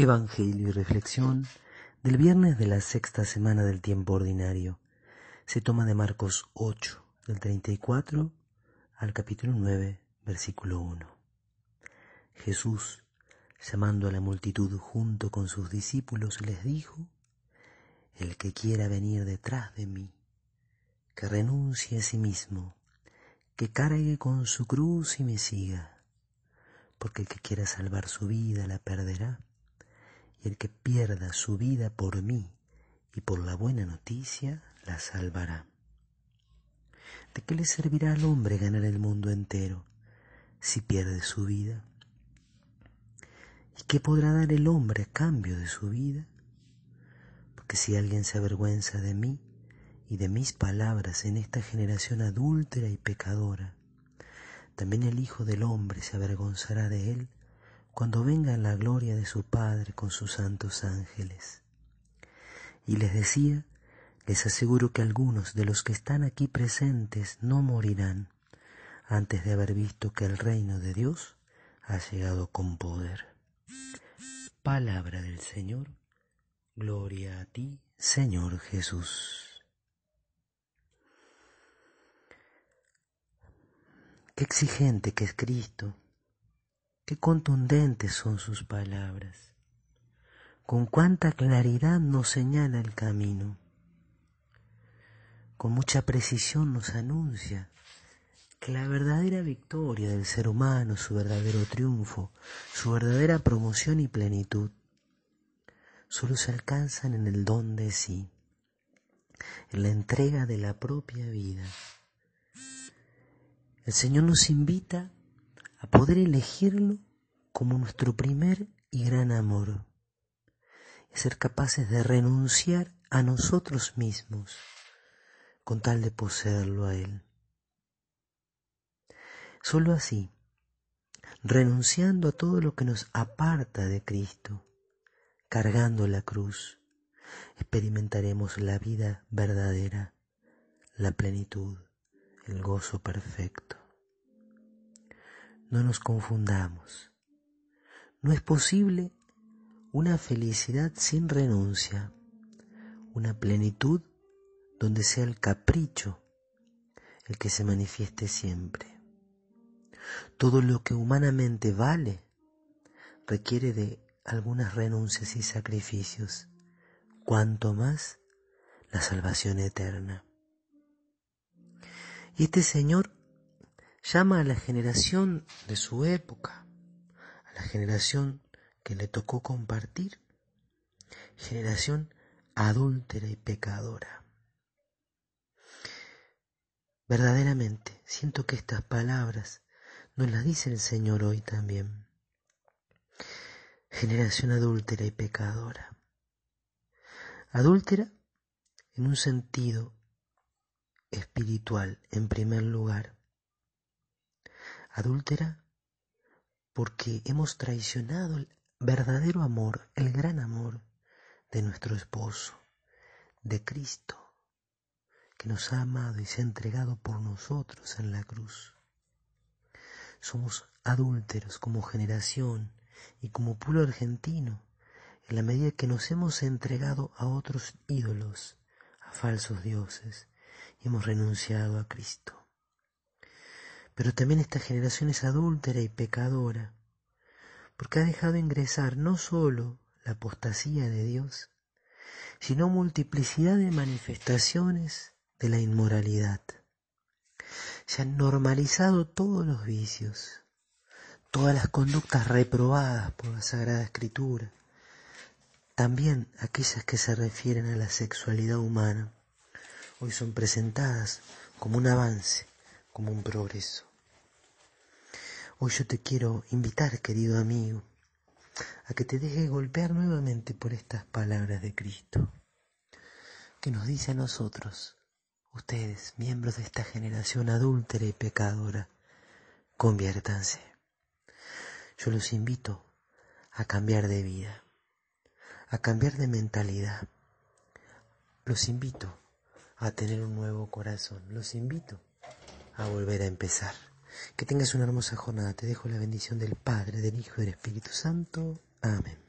Evangelio y reflexión del viernes de la sexta semana del tiempo ordinario. Se toma de Marcos 8, del 34 al capítulo 9, versículo 1. Jesús, llamando a la multitud junto con sus discípulos, les dijo, El que quiera venir detrás de mí, que renuncie a sí mismo, que cargue con su cruz y me siga, porque el que quiera salvar su vida la perderá y el que pierda su vida por mí y por la buena noticia la salvará. ¿De qué le servirá al hombre ganar el mundo entero si pierde su vida? ¿Y qué podrá dar el hombre a cambio de su vida? Porque si alguien se avergüenza de mí y de mis palabras en esta generación adúltera y pecadora, también el Hijo del Hombre se avergonzará de él cuando venga la gloria de su Padre con sus santos ángeles. Y les decía, les aseguro que algunos de los que están aquí presentes no morirán antes de haber visto que el reino de Dios ha llegado con poder. Palabra del Señor, gloria a ti, Señor Jesús. Qué exigente que es Cristo Qué contundentes son sus palabras. Con cuánta claridad nos señala el camino. Con mucha precisión nos anuncia que la verdadera victoria del ser humano, su verdadero triunfo, su verdadera promoción y plenitud, solo se alcanzan en el don de sí, en la entrega de la propia vida. El Señor nos invita poder elegirlo como nuestro primer y gran amor, ser capaces de renunciar a nosotros mismos con tal de poseerlo a Él. Solo así, renunciando a todo lo que nos aparta de Cristo, cargando la cruz, experimentaremos la vida verdadera, la plenitud, el gozo perfecto. No nos confundamos. No es posible una felicidad sin renuncia, una plenitud donde sea el capricho el que se manifieste siempre. Todo lo que humanamente vale requiere de algunas renuncias y sacrificios, cuanto más la salvación eterna. Y este Señor llama a la generación de su época, a la generación que le tocó compartir, generación adúltera y pecadora. Verdaderamente, siento que estas palabras nos las dice el Señor hoy también. Generación adúltera y pecadora. Adúltera en un sentido espiritual, en primer lugar, adúltera, porque hemos traicionado el verdadero amor, el gran amor de nuestro esposo, de Cristo, que nos ha amado y se ha entregado por nosotros en la cruz. Somos adúlteros como generación y como pueblo argentino, en la medida que nos hemos entregado a otros ídolos, a falsos dioses, y hemos renunciado a Cristo. Pero también esta generación es adúltera y pecadora, porque ha dejado ingresar no sólo la apostasía de Dios, sino multiplicidad de manifestaciones de la inmoralidad. Se han normalizado todos los vicios, todas las conductas reprobadas por la Sagrada Escritura, también aquellas que se refieren a la sexualidad humana, hoy son presentadas como un avance, como un progreso. Hoy yo te quiero invitar, querido amigo, a que te deje golpear nuevamente por estas palabras de Cristo, que nos dice a nosotros, ustedes, miembros de esta generación adúltera y pecadora, conviértanse. Yo los invito a cambiar de vida, a cambiar de mentalidad. Los invito a tener un nuevo corazón. Los invito a volver a empezar. Que tengas una hermosa jornada. Te dejo la bendición del Padre, del Hijo y del Espíritu Santo. Amén.